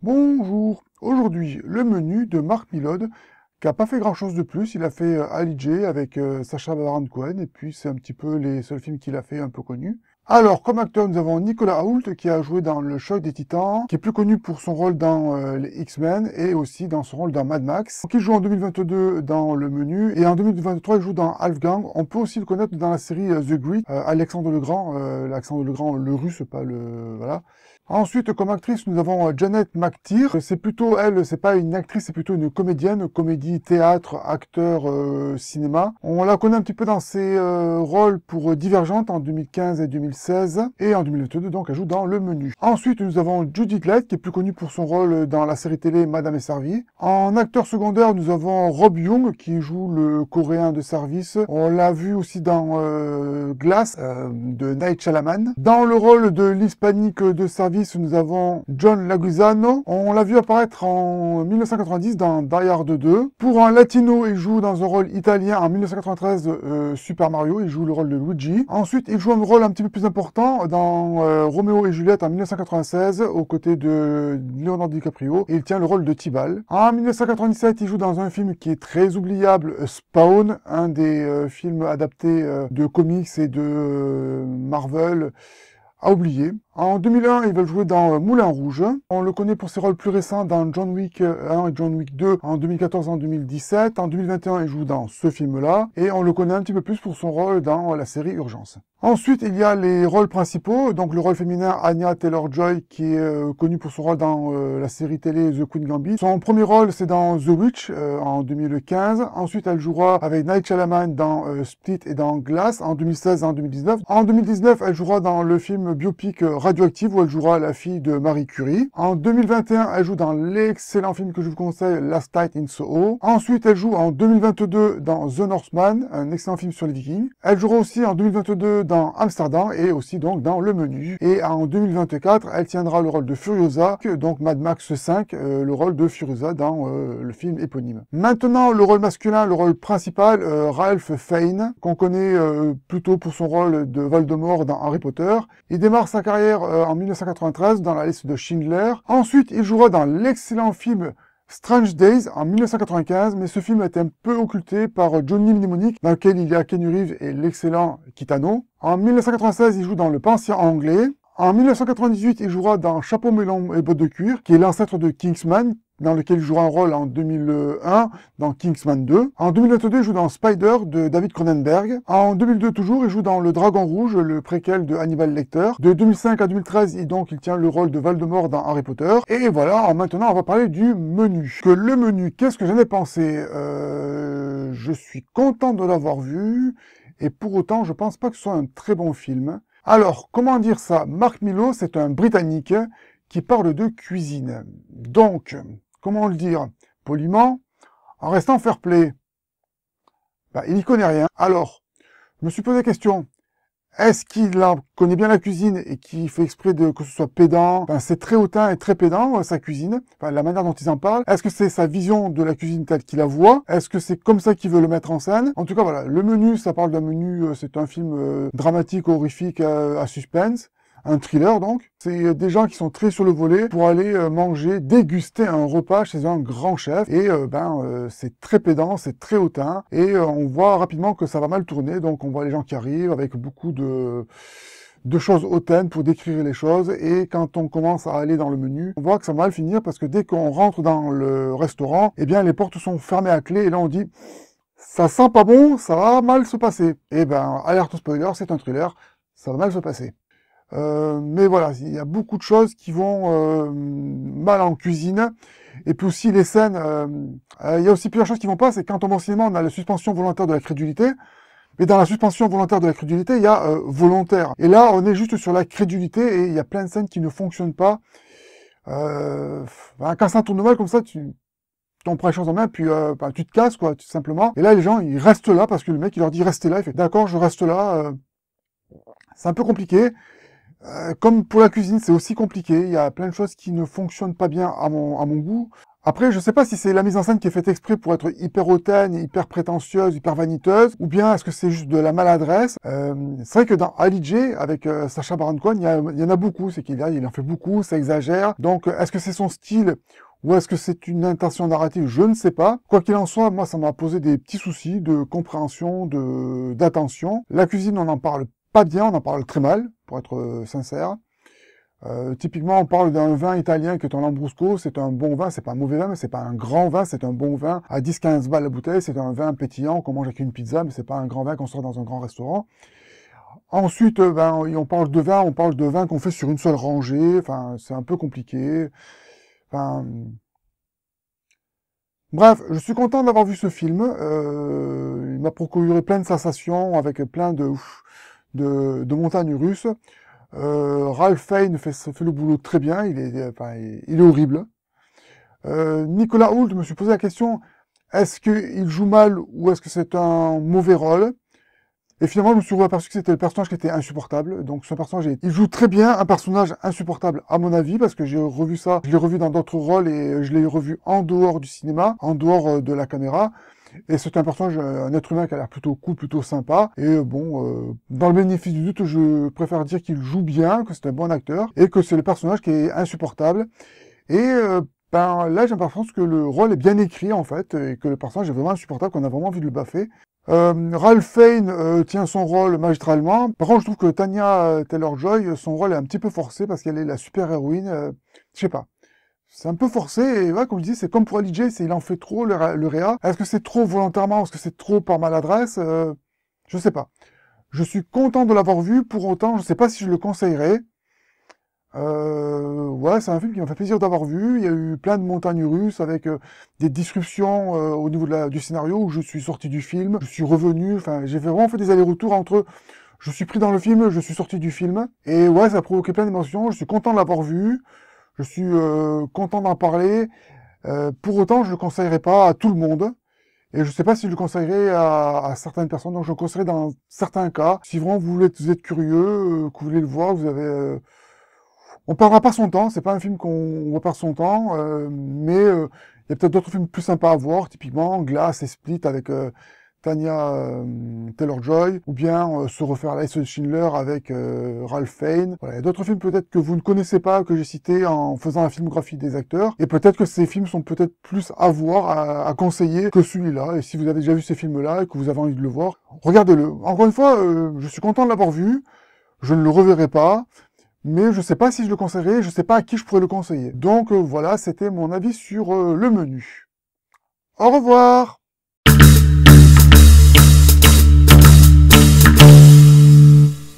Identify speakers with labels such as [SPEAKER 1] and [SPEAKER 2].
[SPEAKER 1] Bonjour, aujourd'hui le menu de Marc Milode, qui a pas fait grand chose de plus, il a fait euh, Ali J avec euh, Sacha Baron Cohen et puis c'est un petit peu les seuls films qu'il a fait un peu connus. Alors comme acteur nous avons Nicolas Hoult qui a joué dans Le Choc des Titans, qui est plus connu pour son rôle dans euh, les X-Men et aussi dans son rôle dans Mad Max, qui joue en 2022 dans Le Menu et en 2023 il joue dans Half Gang. On peut aussi le connaître dans la série The Great, Alexandre Legrand, Alexandre Legrand le russe, pas le... voilà. Ensuite, comme actrice, nous avons euh, Janet McTeer. C'est plutôt, elle, c'est pas une actrice, c'est plutôt une comédienne, comédie, théâtre, acteur, euh, cinéma. On la connaît un petit peu dans ses euh, rôles pour Divergente en 2015 et 2016, et en 2022, donc, elle joue dans Le Menu. Ensuite, nous avons Judith Light qui est plus connue pour son rôle dans la série télé Madame et Servie. En acteur secondaire, nous avons Rob Young, qui joue le coréen de service. On l'a vu aussi dans Glace Glass, de Night Shalaman. Dans le rôle de l'hispanique de service, nous avons John Laguzano. On l'a vu apparaître en 1990 dans Die Hard 2. Pour un latino, il joue dans un rôle italien en 1993 euh, Super Mario, il joue le rôle de Luigi. Ensuite, il joue un rôle un petit peu plus important dans euh, Romeo et Juliette en 1996 aux côtés de Leonardo DiCaprio il tient le rôle de Tibal. En 1997, il joue dans un film qui est très oubliable, Spawn, un des euh, films adaptés de comics et de Marvel à oublier. En 2001, il va jouer dans euh, Moulin Rouge. On le connaît pour ses rôles plus récents dans John Wick 1 euh, et John Wick 2 en 2014 et en 2017. En 2021, il joue dans ce film-là. Et on le connaît un petit peu plus pour son rôle dans euh, la série Urgence. Ensuite, il y a les rôles principaux. Donc le rôle féminin Anya Taylor-Joy, qui est connu connue pour son rôle dans la série télé The Queen Gambit. Son premier rôle, c'est dans The Witch en 2015. Ensuite, elle jouera avec Night Shyamalan dans Split et dans Glass en 2016 et en 2019. En 2019, elle jouera dans le film biopic euh, Radioactive où elle jouera la fille de Marie Curie. En 2021, elle joue dans l'excellent film que je vous conseille, Last Night in Soho. Ensuite, elle joue en 2022 dans The Northman, un excellent film sur les Vikings. Elle jouera aussi en 2022 dans Amsterdam et aussi donc dans Le Menu. Et en 2024, elle tiendra le rôle de Furiosa, donc Mad Max 5, euh, le rôle de Furiosa dans euh, le film éponyme. Maintenant, le rôle masculin, le rôle principal, Ralph Fane, qu'on connaît plutôt pour son rôle de Voldemort dans Harry Potter. Il il démarre sa carrière euh, en 1993 dans la liste de Schindler. Ensuite, il jouera dans l'excellent film Strange Days en 1995, mais ce film a été un peu occulté par Johnny Mnemonic, dans lequel il y a Ken Reeves et l'excellent Kitano. En 1996, il joue dans Le Pensier anglais. En 1998, il jouera dans Chapeau melon et bottes de cuir, qui est l'ancêtre de Kingsman, dans lequel il joue un rôle en 2001 dans Kingsman 2. En 2022, il joue dans Spider de David Cronenberg. En 2002 toujours, il joue dans Le Dragon Rouge, le préquel de Hannibal Lecter. De 2005 à 2013, il, donc, il tient le rôle de Voldemort dans Harry Potter. Et voilà, maintenant on va parler du menu. Que le menu, qu'est-ce que j'en ai pensé euh, Je suis content de l'avoir vu, et pour autant, je pense pas que ce soit un très bon film. Alors, comment dire ça Marc Milo, c'est un Britannique qui parle de cuisine. Donc, comment le dire, poliment, en restant fair play. Bah il n'y connaît rien. Alors, je me suis posé la question, est-ce qu'il connaît bien la cuisine et qu'il fait exprès de que ce soit pédant C'est très hautain et très pédant, euh, sa cuisine, la manière dont il en parle. Est-ce que c'est sa vision de la cuisine telle qu'il la voit Est-ce que c'est comme ça qu'il veut le mettre en scène En tout cas, voilà, le menu, ça parle d'un menu, euh, c'est un film euh, dramatique, horrifique, à suspense un thriller donc. C'est euh, des gens qui sont très sur le volet pour aller euh, manger, déguster un repas chez un grand chef. Et euh, ben c'est très pédant, c'est très hautain. Et on voit rapidement que ça va mal tourner. Donc on voit les gens qui arrivent avec beaucoup de de choses hautaines pour décrire les choses et quand on commence à aller dans le menu, on voit que ça va mal finir parce que dès qu'on rentre dans le restaurant, et eh bien les portes sont fermées à clé et là on dit ça sent pas bon, ça va mal se passer. Et eh ben alerte spoiler, c'est un thriller, ça va mal se passer. Euh, mais voilà, il y a beaucoup de choses qui vont euh, mal en cuisine. Et puis aussi les scènes, euh, il y a aussi plusieurs choses qui vont pas. C'est quand on mentionne, on a la suspension volontaire de la crédulité. Mais dans la suspension volontaire de la crédulité, il y a volontaire. Et là, on est juste sur la crédulité et il y a plein de scènes qui ne fonctionnent pas. Euh, quand ça tourne mal comme ça, tu t'en prends les choses en main, puis bah, tu te casses, quoi, tout simplement. Et là, les gens, ils restent là parce que le mec, il leur dit « restez là ». Il fait « d'accord, je reste là C'est un peu compliqué. Euh, comme pour la cuisine, c'est aussi compliqué. Il y a plein de choses qui ne fonctionnent pas bien à mon, goût. Après, je sais pas si c'est la mise en scène qui est faite exprès pour être hyper hautaine, hyper prétentieuse, hyper vaniteuse, ou bien est-ce que c'est juste de la maladresse. Euh, c'est vrai que dans Ali J, avec euh, Sacha Baron Cohen, il y, en a beaucoup. C'est qu'il il en fait beaucoup, ça exagère. Donc, est-ce que c'est son style ou est-ce que c'est une intention narrative Je ne sais pas. Quoi qu'il en soit, moi, ça m'a posé des petits soucis de compréhension, de d'attention. La cuisine, on en parle pas bien, on en parle très mal, pour être euh, sincère. Euh, typiquement, on parle d'un vin italien qui est en Lambrusco, c'est un bon vin, c'est pas un mauvais vin, mais c'est pas un grand vin, c'est un bon vin à 10-15 balles la bouteille, c'est un vin pétillant qu'on mange avec une pizza, mais c'est pas un grand vin qu'on sort dans un grand restaurant. Ensuite, euh, ben, on parle de vin, on parle de vin qu'on fait sur une seule rangée, enfin, c'est un peu compliqué. Enfin... Bref, je suis content d'avoir vu ce film, il m'a procuré plein de sensations, avec plein de de, de montagne russe. Euh, Ralph Fein fait, fait, le boulot très bien, il est, euh, horrible. Euh, Nicolas Hoult, je me suis posé la question, est-ce qu'il joue mal ou est-ce que c'est un mauvais rôle Et finalement, je me suis aperçu que c'était le personnage qui était insupportable. Donc, ce personnage, il joue très bien un personnage insupportable, à mon avis, parce que j'ai revu ça, je l'ai revu dans d'autres rôles et je l'ai revu en dehors du cinéma, en dehors euh, de la caméra. Et c'est un personnage, un être humain qui a l'air plutôt cool, plutôt sympa. Et euh, bon, euh, dans le bénéfice du doute, je préfère dire qu'il joue bien, que c'est un bon acteur, et que c'est le personnage qui est insupportable. Et euh, ben, là, j'ai l'impression que le rôle est bien écrit, en fait, et que le personnage est vraiment insupportable, qu'on a vraiment envie de le baffer. Euh, Ralph Fane tient son rôle magistralement. Par contre, je trouve que Tanya Taylor-Joy, son rôle est un petit peu forcé parce qu'elle est la super-héroïne. je sais pas. C'est un peu forcé, et voilà, comme je dis, c'est comme pour Ali C'est il en fait trop, le, Réa. E est-ce que c'est trop volontairement, est-ce que c'est trop par maladresse euh, Je sais pas. Je suis content de l'avoir vu, pour autant, je ne sais pas si je le conseillerais. Euh, ouais, c'est un film qui m'a fait plaisir d'avoir vu. Il y a eu plein de montagnes russes avec euh, des disruptions au niveau de du scénario où je suis sorti du film, je suis revenu. Enfin, j'ai vraiment fait des allers-retours entre je suis pris dans le film, je suis sorti du film. Et ouais, ça a provoqué plein d'émotions. Je suis content de l'avoir vu. Je suis euh, content d'en parler. Euh, pour autant, je ne le conseillerais pas à tout le monde. Et je ne sais pas si je le conseillerais à, certaines personnes. Donc, je le conseillerais dans certains cas. Si vraiment vous, voulez, vous êtes curieux, euh, que vous voulez le voir, vous avez... on perdra pas son temps. C'est pas un film qu'on va son temps. mais il y a peut-être d'autres films plus sympas à voir. Typiquement, Glass et Split avec Tanya euh, Taylor-Joy, ou bien euh, se refaire à Schindler avec euh, Ralph Fane. il y a d'autres films peut-être que vous ne connaissez pas, que j'ai cités en faisant la filmographie des acteurs, et peut-être que ces films sont peut-être plus à voir, à, conseiller que celui-là, et si vous avez déjà vu ces films-là et que vous avez envie de le voir, regardez-le. Encore une fois, je suis content de l'avoir vu, je ne le reverrai pas, mais je ne sais pas si je le conseillerai, je ne sais pas à qui je pourrais le conseiller. Donc voilà, c'était mon avis sur le menu. Au revoir